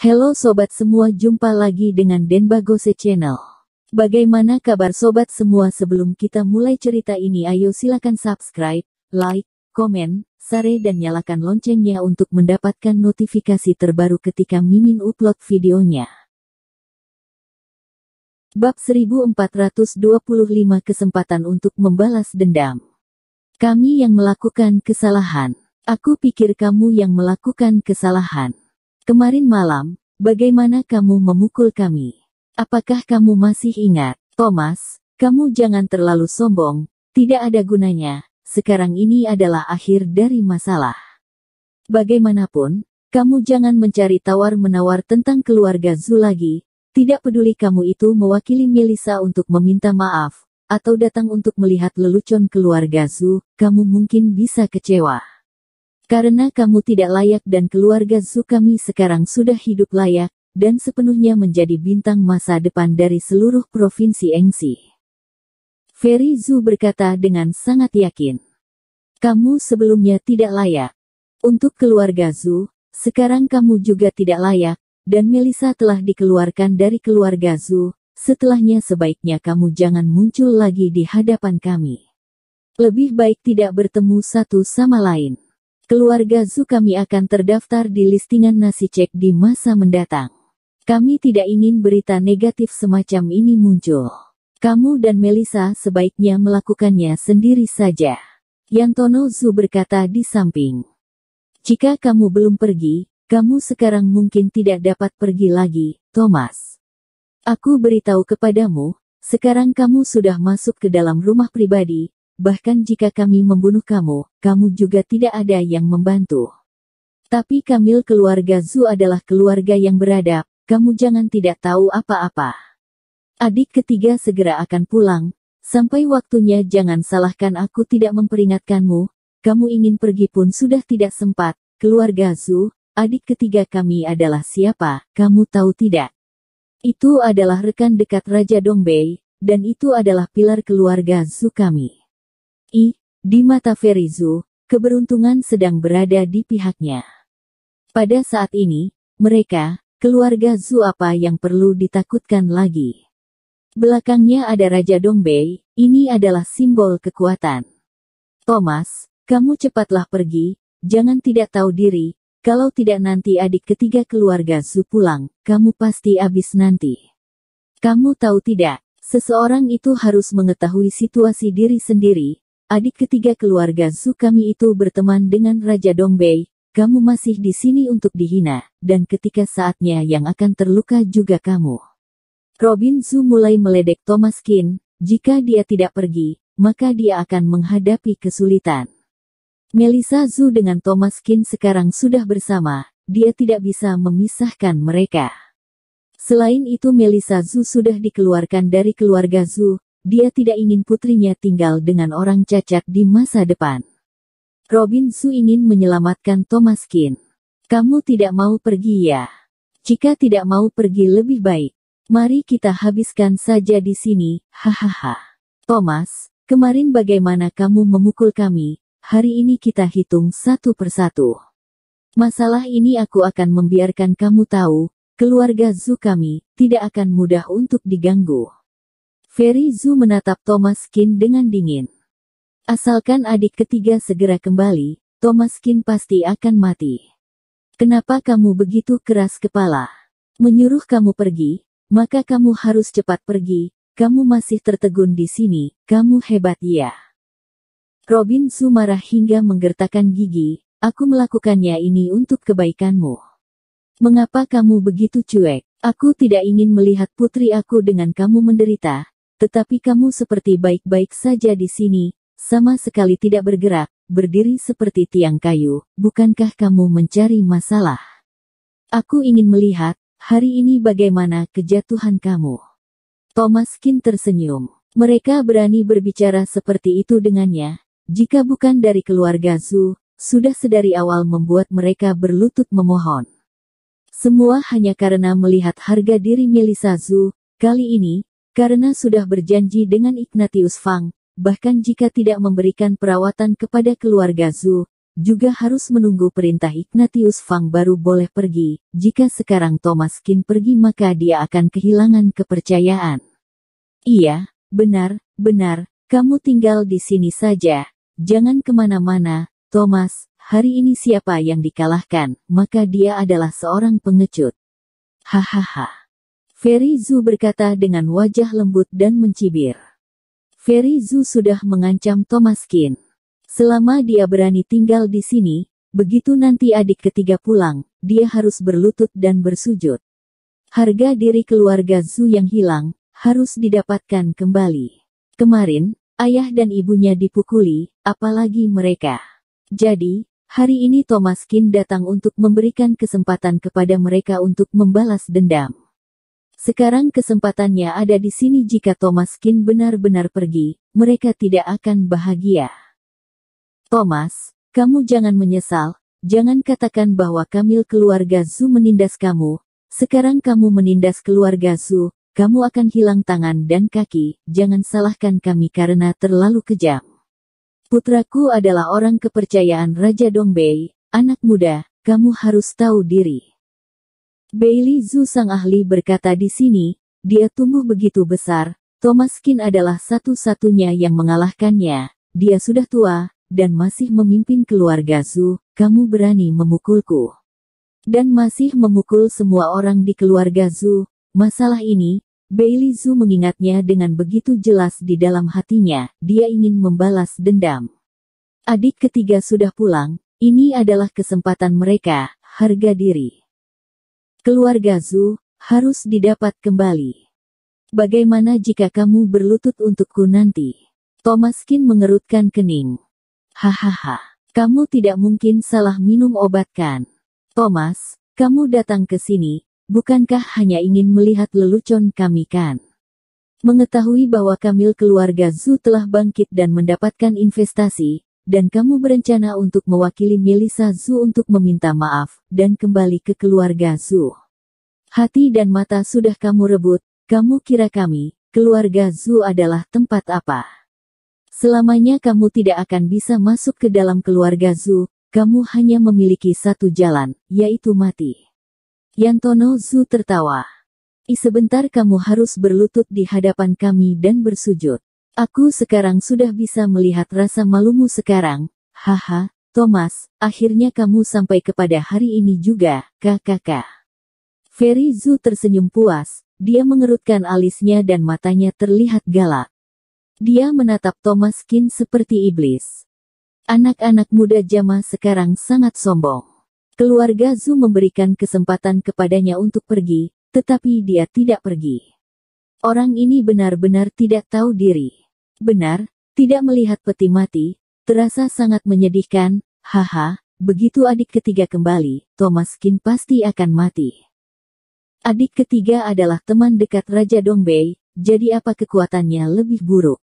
Halo sobat semua, jumpa lagi dengan Denbagose Channel. Bagaimana kabar sobat semua sebelum kita mulai cerita ini ayo silakan subscribe, like, komen, share dan nyalakan loncengnya untuk mendapatkan notifikasi terbaru ketika Mimin upload videonya. Bab 1425 Kesempatan untuk membalas dendam. Kami yang melakukan kesalahan. Aku pikir kamu yang melakukan kesalahan. Kemarin malam, bagaimana kamu memukul kami? Apakah kamu masih ingat, Thomas? Kamu jangan terlalu sombong, tidak ada gunanya. Sekarang ini adalah akhir dari masalah. Bagaimanapun, kamu jangan mencari tawar-menawar tentang keluarga Zu lagi. Tidak peduli kamu itu mewakili Melissa untuk meminta maaf, atau datang untuk melihat lelucon keluarga Zu, kamu mungkin bisa kecewa. Karena kamu tidak layak dan keluarga Zu kami sekarang sudah hidup layak, dan sepenuhnya menjadi bintang masa depan dari seluruh provinsi Engsi. Ferry Zu berkata dengan sangat yakin. Kamu sebelumnya tidak layak. Untuk keluarga Zu, sekarang kamu juga tidak layak, dan Melisa telah dikeluarkan dari keluarga Zu, setelahnya sebaiknya kamu jangan muncul lagi di hadapan kami. Lebih baik tidak bertemu satu sama lain keluarga Zu kami akan terdaftar di listingan nasi cek di masa mendatang. Kami tidak ingin berita negatif semacam ini muncul. Kamu dan Melisa sebaiknya melakukannya sendiri saja. Yantono Zu berkata di samping. Jika kamu belum pergi, kamu sekarang mungkin tidak dapat pergi lagi, Thomas. Aku beritahu kepadamu, sekarang kamu sudah masuk ke dalam rumah pribadi, bahkan jika kami membunuh kamu, kamu juga tidak ada yang membantu. Tapi Kamil keluarga Zu adalah keluarga yang beradab, kamu jangan tidak tahu apa-apa. Adik ketiga segera akan pulang, sampai waktunya jangan salahkan aku tidak memperingatkanmu, kamu ingin pergi pun sudah tidak sempat, keluarga Zu, adik ketiga kami adalah siapa, kamu tahu tidak? Itu adalah rekan dekat Raja Dongbei, dan itu adalah pilar keluarga Zu kami. I. Di mata Ferizu, keberuntungan sedang berada di pihaknya. Pada saat ini, mereka, keluarga Zu apa yang perlu ditakutkan lagi. Belakangnya ada Raja Dongbei, ini adalah simbol kekuatan. Thomas, kamu cepatlah pergi, jangan tidak tahu diri, kalau tidak nanti adik ketiga keluarga Zu pulang, kamu pasti habis nanti. Kamu tahu tidak, seseorang itu harus mengetahui situasi diri sendiri, adik ketiga keluarga kami itu berteman dengan Raja Dongbei, kamu masih di sini untuk dihina, dan ketika saatnya yang akan terluka juga kamu. Robin Su mulai meledek Thomas Kin, jika dia tidak pergi, maka dia akan menghadapi kesulitan. Melissa Zu dengan Thomas Kin sekarang sudah bersama, dia tidak bisa memisahkan mereka. Selain itu Melissa Zu sudah dikeluarkan dari keluarga Zu, dia tidak ingin putrinya tinggal dengan orang cacat di masa depan. Robin Su ingin menyelamatkan Thomas Kin. Kamu tidak mau pergi ya? Jika tidak mau pergi lebih baik, mari kita habiskan saja di sini, hahaha. Thomas, kemarin bagaimana kamu memukul kami, hari ini kita hitung satu persatu. Masalah ini aku akan membiarkan kamu tahu, keluarga Zu kami, tidak akan mudah untuk diganggu. Ferry Zhu menatap Thomas Kin dengan dingin. Asalkan adik ketiga segera kembali, Thomas Kin pasti akan mati. Kenapa kamu begitu keras kepala? Menyuruh kamu pergi, maka kamu harus cepat pergi, kamu masih tertegun di sini, kamu hebat ya. Robin Su marah hingga menggertakkan gigi, aku melakukannya ini untuk kebaikanmu. Mengapa kamu begitu cuek? Aku tidak ingin melihat putri aku dengan kamu menderita, tetapi kamu seperti baik-baik saja di sini, sama sekali tidak bergerak, berdiri seperti tiang kayu, bukankah kamu mencari masalah? Aku ingin melihat, hari ini bagaimana kejatuhan kamu. Thomas Kin tersenyum. Mereka berani berbicara seperti itu dengannya, jika bukan dari keluarga Zhu sudah sedari awal membuat mereka berlutut memohon. Semua hanya karena melihat harga diri Melisa Zu, kali ini, karena sudah berjanji dengan Ignatius Fang, bahkan jika tidak memberikan perawatan kepada keluarga Zhu, juga harus menunggu perintah Ignatius Fang baru boleh pergi. Jika sekarang Thomas Kin pergi maka dia akan kehilangan kepercayaan. Iya, benar, benar, kamu tinggal di sini saja. Jangan kemana-mana, Thomas, hari ini siapa yang dikalahkan, maka dia adalah seorang pengecut. Hahaha. Ferry Zhu berkata dengan wajah lembut dan mencibir. Ferry Zhu sudah mengancam Thomas Kin. Selama dia berani tinggal di sini, begitu nanti adik ketiga pulang, dia harus berlutut dan bersujud. Harga diri keluarga Zhu yang hilang, harus didapatkan kembali. Kemarin, ayah dan ibunya dipukuli, apalagi mereka. Jadi, hari ini Thomas Kin datang untuk memberikan kesempatan kepada mereka untuk membalas dendam. Sekarang kesempatannya ada di sini jika Thomas Kin benar-benar pergi, mereka tidak akan bahagia. Thomas, kamu jangan menyesal, jangan katakan bahwa Kamil keluarga Zu menindas kamu. Sekarang kamu menindas keluarga Zu, kamu akan hilang tangan dan kaki, jangan salahkan kami karena terlalu kejam. Putraku adalah orang kepercayaan Raja Dongbei, anak muda, kamu harus tahu diri. Bailey Zhu sang ahli berkata di sini, dia tumbuh begitu besar, Thomas Kin adalah satu-satunya yang mengalahkannya. Dia sudah tua, dan masih memimpin keluarga Zhu, kamu berani memukulku. Dan masih memukul semua orang di keluarga Zhu, masalah ini, Bailey Zhu mengingatnya dengan begitu jelas di dalam hatinya, dia ingin membalas dendam. Adik ketiga sudah pulang, ini adalah kesempatan mereka, harga diri. Keluarga Zu harus didapat kembali. Bagaimana jika kamu berlutut untukku nanti? Thomaskin mengerutkan kening. Hahaha, kamu tidak mungkin salah minum obat kan? Thomas, kamu datang ke sini, bukankah hanya ingin melihat lelucon kami kan? Mengetahui bahwa Kamil keluarga Zu telah bangkit dan mendapatkan investasi, dan kamu berencana untuk mewakili Melissa Zhu untuk meminta maaf, dan kembali ke keluarga Zhu. Hati dan mata sudah kamu rebut, kamu kira kami, keluarga Zhu adalah tempat apa? Selamanya kamu tidak akan bisa masuk ke dalam keluarga Zhu, kamu hanya memiliki satu jalan, yaitu mati. Yantono Zhu tertawa. I sebentar kamu harus berlutut di hadapan kami dan bersujud. Aku sekarang sudah bisa melihat rasa malumu sekarang. Haha, Thomas, akhirnya kamu sampai kepada hari ini juga, kakak. Ferry Zhu tersenyum puas, dia mengerutkan alisnya dan matanya terlihat galak. Dia menatap Thomas Kin seperti iblis. Anak-anak muda jama sekarang sangat sombong. Keluarga Zhu memberikan kesempatan kepadanya untuk pergi, tetapi dia tidak pergi. Orang ini benar-benar tidak tahu diri. Benar, tidak melihat peti mati, terasa sangat menyedihkan, haha, begitu adik ketiga kembali, Thomas Kin pasti akan mati. Adik ketiga adalah teman dekat Raja Dongbei, jadi apa kekuatannya lebih buruk?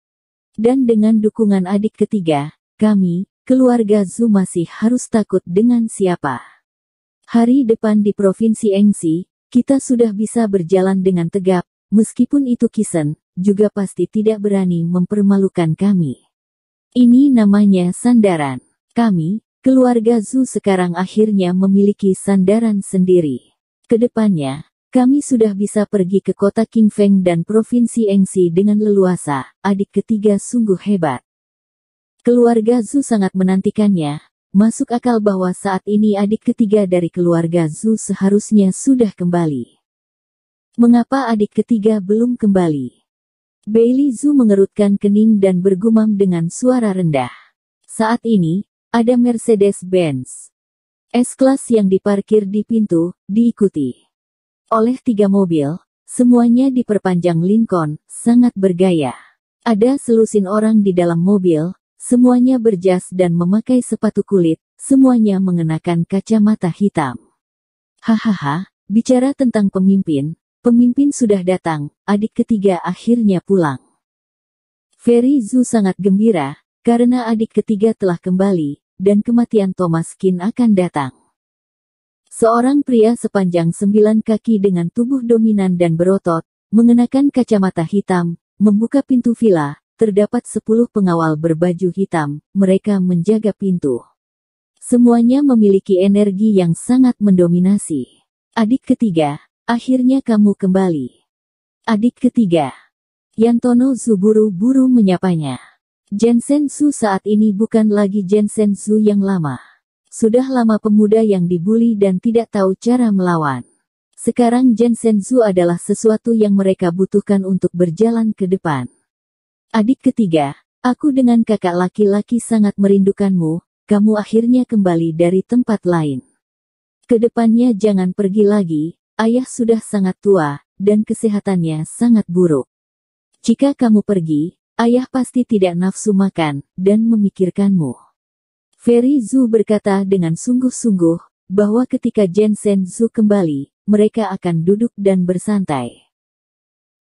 Dan dengan dukungan adik ketiga, kami, keluarga Zhu masih harus takut dengan siapa. Hari depan di Provinsi Engsi, kita sudah bisa berjalan dengan tegap, meskipun itu Kisen, juga pasti tidak berani mempermalukan kami. Ini namanya sandaran. Kami, keluarga Zu sekarang akhirnya memiliki sandaran sendiri. Kedepannya, kami sudah bisa pergi ke kota Feng dan provinsi Engsi dengan leluasa, adik ketiga sungguh hebat. Keluarga Zu sangat menantikannya, masuk akal bahwa saat ini adik ketiga dari keluarga Zu seharusnya sudah kembali. Mengapa adik ketiga belum kembali? Bailey Zhu mengerutkan kening dan bergumam dengan suara rendah. Saat ini, ada Mercedes-Benz. S-Class yang diparkir di pintu, diikuti oleh tiga mobil, semuanya diperpanjang Lincoln, sangat bergaya. Ada selusin orang di dalam mobil, semuanya berjas dan memakai sepatu kulit, semuanya mengenakan kacamata hitam. Hahaha, bicara tentang pemimpin, Pemimpin sudah datang, adik ketiga akhirnya pulang. Ferry Zhu sangat gembira, karena adik ketiga telah kembali, dan kematian Thomas Kin akan datang. Seorang pria sepanjang sembilan kaki dengan tubuh dominan dan berotot, mengenakan kacamata hitam, membuka pintu villa, terdapat sepuluh pengawal berbaju hitam, mereka menjaga pintu. Semuanya memiliki energi yang sangat mendominasi. Adik ketiga, Akhirnya kamu kembali. Adik ketiga. Yantono Zuburu-buru menyapanya. Jensen Su saat ini bukan lagi Jensen Su yang lama. Sudah lama pemuda yang dibully dan tidak tahu cara melawan. Sekarang Jensen Su adalah sesuatu yang mereka butuhkan untuk berjalan ke depan. Adik ketiga, aku dengan kakak laki-laki sangat merindukanmu, kamu akhirnya kembali dari tempat lain. Kedepannya jangan pergi lagi, Ayah sudah sangat tua, dan kesehatannya sangat buruk. Jika kamu pergi, ayah pasti tidak nafsu makan, dan memikirkanmu. Ferry Zhu berkata dengan sungguh-sungguh, bahwa ketika Jensen Zhu kembali, mereka akan duduk dan bersantai.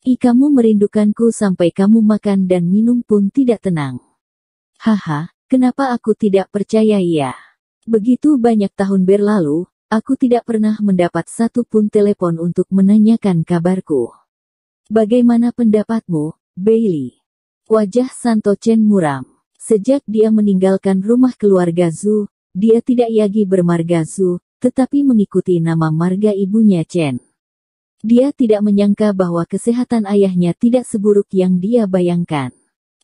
I kamu merindukanku sampai kamu makan dan minum pun tidak tenang. Haha, kenapa aku tidak percaya iya? Begitu banyak tahun berlalu, Aku tidak pernah mendapat satu pun telepon untuk menanyakan kabarku. Bagaimana pendapatmu, Bailey? Wajah Santo Chen muram. Sejak dia meninggalkan rumah keluarga Zhu, dia tidak yagi bermarga Zhu, tetapi mengikuti nama marga ibunya Chen. Dia tidak menyangka bahwa kesehatan ayahnya tidak seburuk yang dia bayangkan.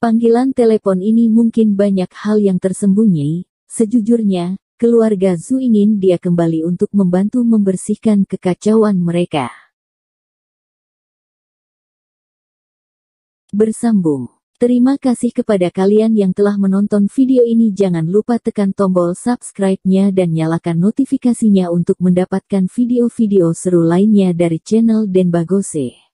Panggilan telepon ini mungkin banyak hal yang tersembunyi, sejujurnya, keluarga Zhu ingin dia kembali untuk membantu membersihkan kekacauan mereka. Bersambung. Terima kasih kepada kalian yang telah menonton video ini. Jangan lupa tekan tombol subscribe-nya dan nyalakan notifikasinya untuk mendapatkan video-video seru lainnya dari channel Denbagose.